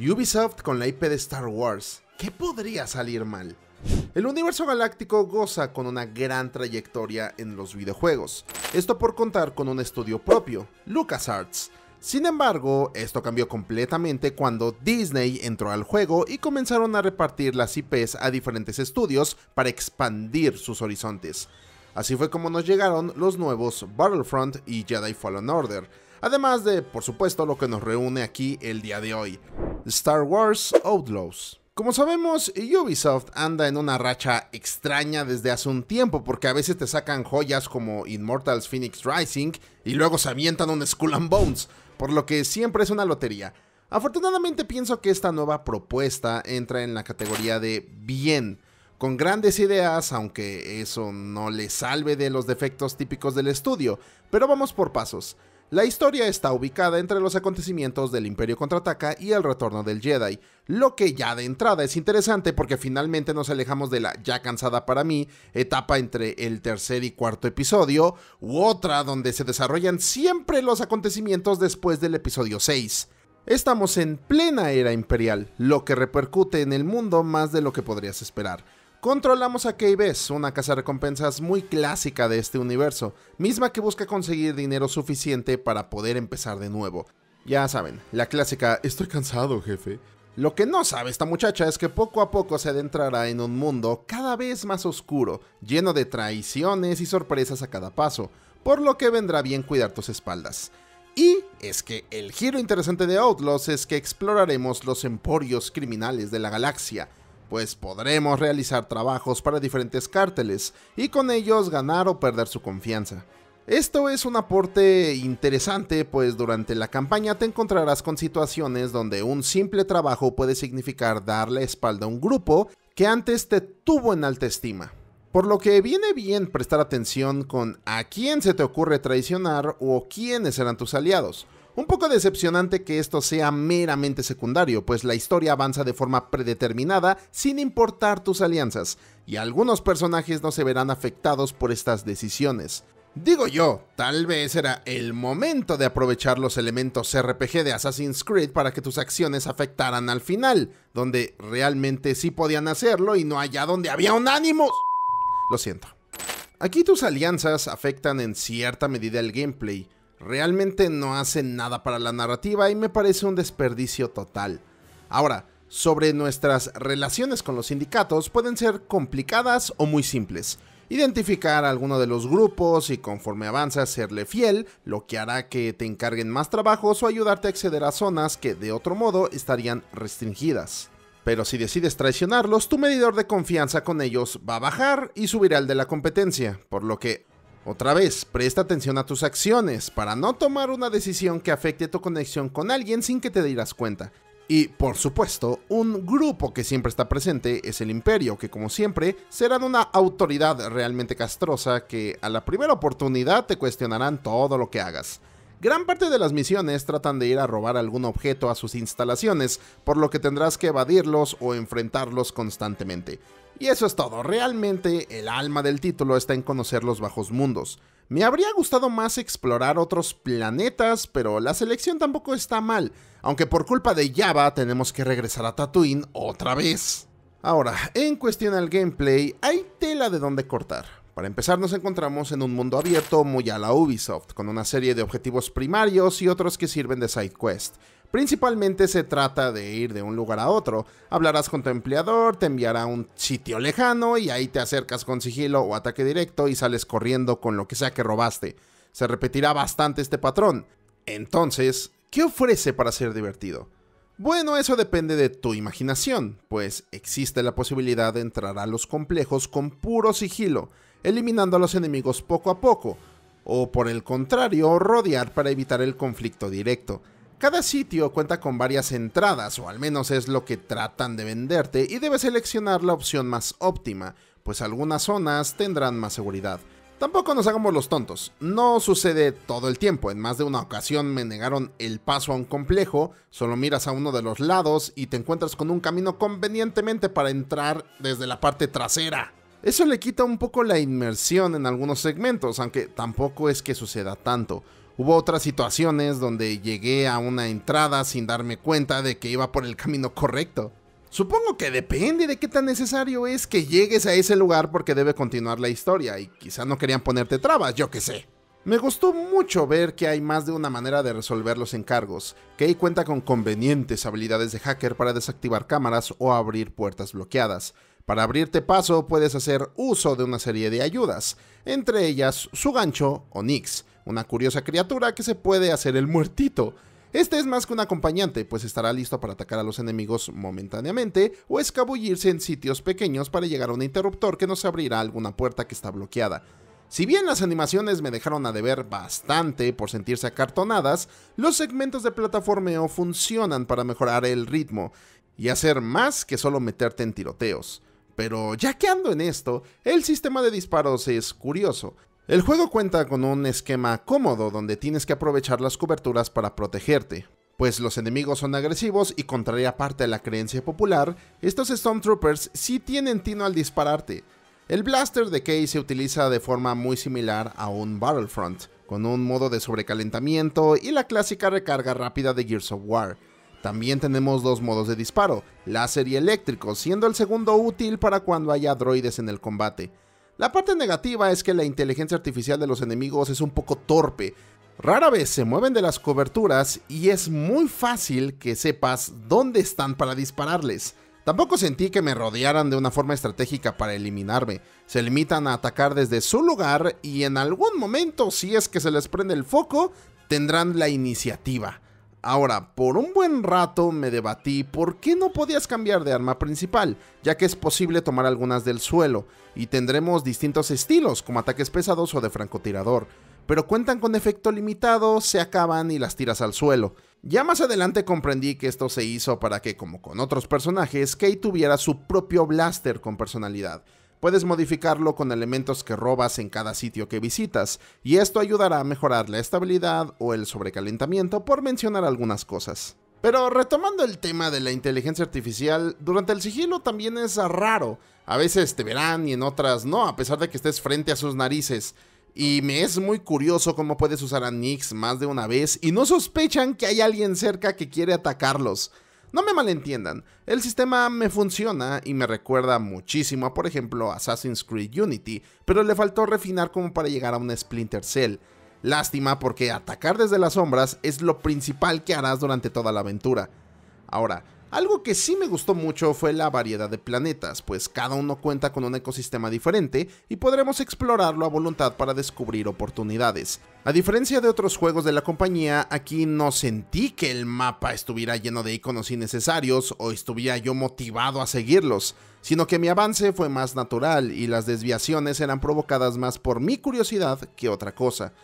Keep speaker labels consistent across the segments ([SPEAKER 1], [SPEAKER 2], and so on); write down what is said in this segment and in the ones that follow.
[SPEAKER 1] Ubisoft con la IP de Star Wars. ¿Qué podría salir mal? El universo galáctico goza con una gran trayectoria en los videojuegos, esto por contar con un estudio propio, LucasArts. Sin embargo, esto cambió completamente cuando Disney entró al juego y comenzaron a repartir las IPs a diferentes estudios para expandir sus horizontes. Así fue como nos llegaron los nuevos Battlefront y Jedi Fallen Order, además de, por supuesto, lo que nos reúne aquí el día de hoy, Star Wars Outlaws. Como sabemos, Ubisoft anda en una racha extraña desde hace un tiempo, porque a veces te sacan joyas como Immortals Phoenix Rising y luego se avientan un Skull and Bones, por lo que siempre es una lotería. Afortunadamente pienso que esta nueva propuesta entra en la categoría de bien, con grandes ideas, aunque eso no le salve de los defectos típicos del estudio, pero vamos por pasos. La historia está ubicada entre los acontecimientos del Imperio contraataca y el retorno del Jedi, lo que ya de entrada es interesante porque finalmente nos alejamos de la ya cansada para mí etapa entre el tercer y cuarto episodio, u otra donde se desarrollan siempre los acontecimientos después del episodio 6. Estamos en plena era imperial, lo que repercute en el mundo más de lo que podrías esperar. Controlamos a k una casa recompensas muy clásica de este universo, misma que busca conseguir dinero suficiente para poder empezar de nuevo. Ya saben, la clásica estoy cansado jefe. Lo que no sabe esta muchacha es que poco a poco se adentrará en un mundo cada vez más oscuro, lleno de traiciones y sorpresas a cada paso, por lo que vendrá bien cuidar tus espaldas. Y es que el giro interesante de Outlaws es que exploraremos los emporios criminales de la galaxia, pues podremos realizar trabajos para diferentes cárteles y con ellos ganar o perder su confianza. Esto es un aporte interesante, pues durante la campaña te encontrarás con situaciones donde un simple trabajo puede significar darle espalda a un grupo que antes te tuvo en alta estima. Por lo que viene bien prestar atención con a quién se te ocurre traicionar o quiénes serán tus aliados, un poco decepcionante que esto sea meramente secundario, pues la historia avanza de forma predeterminada sin importar tus alianzas, y algunos personajes no se verán afectados por estas decisiones. Digo yo, tal vez era el momento de aprovechar los elementos RPG de Assassin's Creed para que tus acciones afectaran al final, donde realmente sí podían hacerlo y no allá donde había un ánimo. Lo siento. Aquí tus alianzas afectan en cierta medida el gameplay, Realmente no hacen nada para la narrativa y me parece un desperdicio total. Ahora, sobre nuestras relaciones con los sindicatos pueden ser complicadas o muy simples. Identificar a alguno de los grupos y conforme avanzas serle fiel, lo que hará que te encarguen más trabajos o ayudarte a acceder a zonas que de otro modo estarían restringidas. Pero si decides traicionarlos, tu medidor de confianza con ellos va a bajar y subirá el de la competencia, por lo que otra vez, presta atención a tus acciones para no tomar una decisión que afecte tu conexión con alguien sin que te dieras cuenta. Y, por supuesto, un grupo que siempre está presente es el Imperio, que como siempre serán una autoridad realmente castrosa que a la primera oportunidad te cuestionarán todo lo que hagas. Gran parte de las misiones tratan de ir a robar algún objeto a sus instalaciones, por lo que tendrás que evadirlos o enfrentarlos constantemente. Y eso es todo, realmente el alma del título está en conocer los bajos mundos. Me habría gustado más explorar otros planetas, pero la selección tampoco está mal, aunque por culpa de Java tenemos que regresar a Tatooine otra vez. Ahora, en cuestión al gameplay, hay tela de dónde cortar. Para empezar nos encontramos en un mundo abierto muy a la Ubisoft, con una serie de objetivos primarios y otros que sirven de side quest. Principalmente se trata de ir de un lugar a otro. Hablarás con tu empleador, te enviará a un sitio lejano y ahí te acercas con sigilo o ataque directo y sales corriendo con lo que sea que robaste. Se repetirá bastante este patrón. Entonces, ¿qué ofrece para ser divertido? Bueno, eso depende de tu imaginación, pues existe la posibilidad de entrar a los complejos con puro sigilo, eliminando a los enemigos poco a poco, o por el contrario, rodear para evitar el conflicto directo. Cada sitio cuenta con varias entradas, o al menos es lo que tratan de venderte, y debes seleccionar la opción más óptima, pues algunas zonas tendrán más seguridad. Tampoco nos hagamos los tontos, no sucede todo el tiempo, en más de una ocasión me negaron el paso a un complejo, solo miras a uno de los lados y te encuentras con un camino convenientemente para entrar desde la parte trasera. Eso le quita un poco la inmersión en algunos segmentos, aunque tampoco es que suceda tanto. Hubo otras situaciones donde llegué a una entrada sin darme cuenta de que iba por el camino correcto. Supongo que depende de qué tan necesario es que llegues a ese lugar porque debe continuar la historia y quizá no querían ponerte trabas, yo qué sé. Me gustó mucho ver que hay más de una manera de resolver los encargos. Kay cuenta con convenientes habilidades de hacker para desactivar cámaras o abrir puertas bloqueadas. Para abrirte paso puedes hacer uso de una serie de ayudas, entre ellas su gancho o Nix, una curiosa criatura que se puede hacer el muertito. Este es más que un acompañante, pues estará listo para atacar a los enemigos momentáneamente o escabullirse en sitios pequeños para llegar a un interruptor que nos abrirá alguna puerta que está bloqueada. Si bien las animaciones me dejaron a deber bastante por sentirse acartonadas, los segmentos de plataformeo funcionan para mejorar el ritmo y hacer más que solo meterte en tiroteos. Pero ya que ando en esto, el sistema de disparos es curioso. El juego cuenta con un esquema cómodo donde tienes que aprovechar las coberturas para protegerte, pues los enemigos son agresivos y contraria parte a la creencia popular, estos Stormtroopers sí tienen tino al dispararte, el blaster de Kay se utiliza de forma muy similar a un Battlefront, con un modo de sobrecalentamiento y la clásica recarga rápida de Gears of War. También tenemos dos modos de disparo, láser y eléctrico, siendo el segundo útil para cuando haya droides en el combate. La parte negativa es que la inteligencia artificial de los enemigos es un poco torpe, rara vez se mueven de las coberturas y es muy fácil que sepas dónde están para dispararles. Tampoco sentí que me rodearan de una forma estratégica para eliminarme. Se limitan a atacar desde su lugar y en algún momento, si es que se les prende el foco, tendrán la iniciativa. Ahora, por un buen rato me debatí por qué no podías cambiar de arma principal, ya que es posible tomar algunas del suelo, y tendremos distintos estilos, como ataques pesados o de francotirador, pero cuentan con efecto limitado, se acaban y las tiras al suelo. Ya más adelante comprendí que esto se hizo para que, como con otros personajes, Kei tuviera su propio blaster con personalidad. Puedes modificarlo con elementos que robas en cada sitio que visitas, y esto ayudará a mejorar la estabilidad o el sobrecalentamiento, por mencionar algunas cosas. Pero retomando el tema de la inteligencia artificial, durante el sigilo también es raro. A veces te verán y en otras no, a pesar de que estés frente a sus narices. Y me es muy curioso cómo puedes usar a Nix más de una vez y no sospechan que hay alguien cerca que quiere atacarlos. No me malentiendan, el sistema me funciona y me recuerda muchísimo a por ejemplo Assassin's Creed Unity, pero le faltó refinar como para llegar a un Splinter Cell. Lástima porque atacar desde las sombras es lo principal que harás durante toda la aventura. Ahora, algo que sí me gustó mucho fue la variedad de planetas, pues cada uno cuenta con un ecosistema diferente y podremos explorarlo a voluntad para descubrir oportunidades. A diferencia de otros juegos de la compañía, aquí no sentí que el mapa estuviera lleno de iconos innecesarios o estuviera yo motivado a seguirlos, sino que mi avance fue más natural y las desviaciones eran provocadas más por mi curiosidad que otra cosa.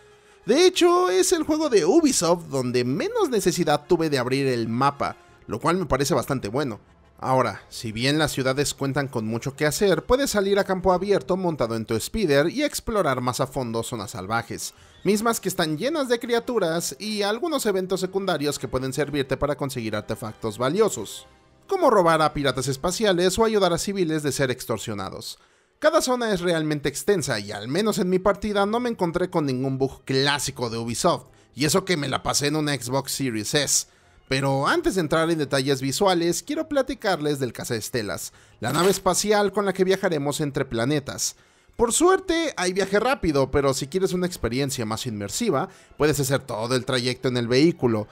[SPEAKER 1] De hecho, es el juego de Ubisoft donde menos necesidad tuve de abrir el mapa, lo cual me parece bastante bueno. Ahora, si bien las ciudades cuentan con mucho que hacer, puedes salir a campo abierto montado en tu speeder y explorar más a fondo zonas salvajes, mismas que están llenas de criaturas y algunos eventos secundarios que pueden servirte para conseguir artefactos valiosos, como robar a piratas espaciales o ayudar a civiles de ser extorsionados. Cada zona es realmente extensa y al menos en mi partida no me encontré con ningún bug clásico de Ubisoft, y eso que me la pasé en una Xbox Series S, pero antes de entrar en detalles visuales, quiero platicarles del Estelas, la nave espacial con la que viajaremos entre planetas. Por suerte, hay viaje rápido, pero si quieres una experiencia más inmersiva, puedes hacer todo el trayecto en el vehículo.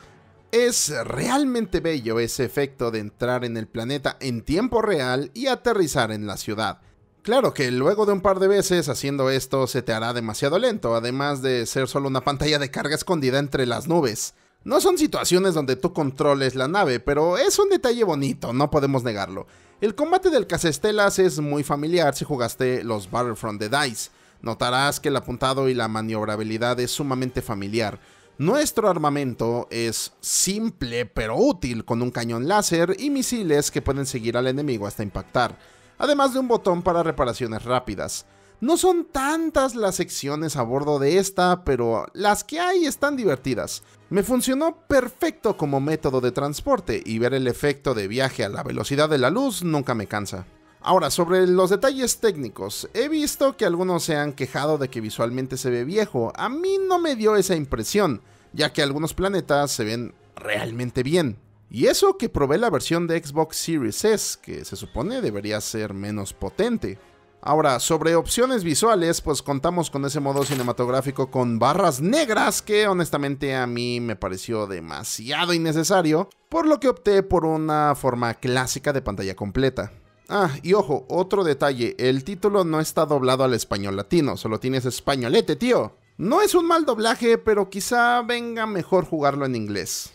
[SPEAKER 1] Es realmente bello ese efecto de entrar en el planeta en tiempo real y aterrizar en la ciudad. Claro que luego de un par de veces haciendo esto se te hará demasiado lento, además de ser solo una pantalla de carga escondida entre las nubes. No son situaciones donde tú controles la nave, pero es un detalle bonito, no podemos negarlo. El combate del Cazestelas es muy familiar si jugaste los Battlefront de Dice. Notarás que el apuntado y la maniobrabilidad es sumamente familiar. Nuestro armamento es simple pero útil, con un cañón láser y misiles que pueden seguir al enemigo hasta impactar, además de un botón para reparaciones rápidas. No son tantas las secciones a bordo de esta, pero las que hay están divertidas. Me funcionó perfecto como método de transporte y ver el efecto de viaje a la velocidad de la luz nunca me cansa. Ahora, sobre los detalles técnicos, he visto que algunos se han quejado de que visualmente se ve viejo. A mí no me dio esa impresión, ya que algunos planetas se ven realmente bien. Y eso que probé la versión de Xbox Series S, que se supone debería ser menos potente. Ahora, sobre opciones visuales, pues contamos con ese modo cinematográfico con barras negras que honestamente a mí me pareció demasiado innecesario, por lo que opté por una forma clásica de pantalla completa. Ah, y ojo, otro detalle, el título no está doblado al español latino, solo tienes españolete, tío. No es un mal doblaje, pero quizá venga mejor jugarlo en inglés.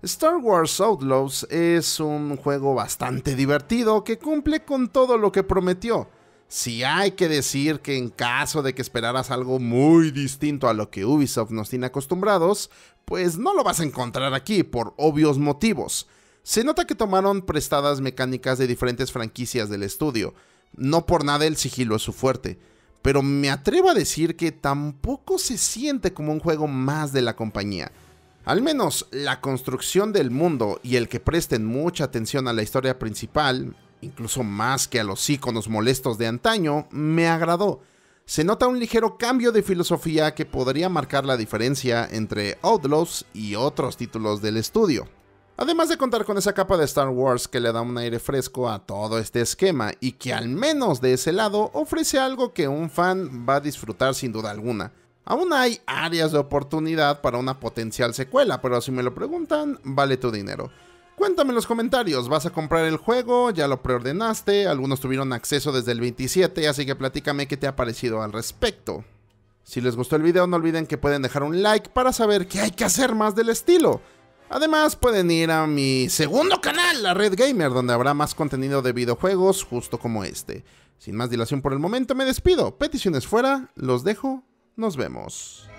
[SPEAKER 1] Star Wars Outlaws es un juego bastante divertido que cumple con todo lo que prometió si hay que decir que en caso de que esperaras algo muy distinto a lo que Ubisoft nos tiene acostumbrados, pues no lo vas a encontrar aquí por obvios motivos. Se nota que tomaron prestadas mecánicas de diferentes franquicias del estudio. No por nada el sigilo es su fuerte, pero me atrevo a decir que tampoco se siente como un juego más de la compañía. Al menos la construcción del mundo y el que presten mucha atención a la historia principal incluso más que a los iconos molestos de antaño, me agradó. Se nota un ligero cambio de filosofía que podría marcar la diferencia entre Outlaws y otros títulos del estudio. Además de contar con esa capa de Star Wars que le da un aire fresco a todo este esquema y que al menos de ese lado ofrece algo que un fan va a disfrutar sin duda alguna. Aún hay áreas de oportunidad para una potencial secuela, pero si me lo preguntan, vale tu dinero. Cuéntame en los comentarios, ¿vas a comprar el juego? ¿Ya lo preordenaste? Algunos tuvieron acceso desde el 27, así que platícame qué te ha parecido al respecto. Si les gustó el video no olviden que pueden dejar un like para saber qué hay que hacer más del estilo. Además pueden ir a mi segundo canal, la Red Gamer, donde habrá más contenido de videojuegos justo como este. Sin más dilación por el momento me despido, peticiones fuera, los dejo, nos vemos.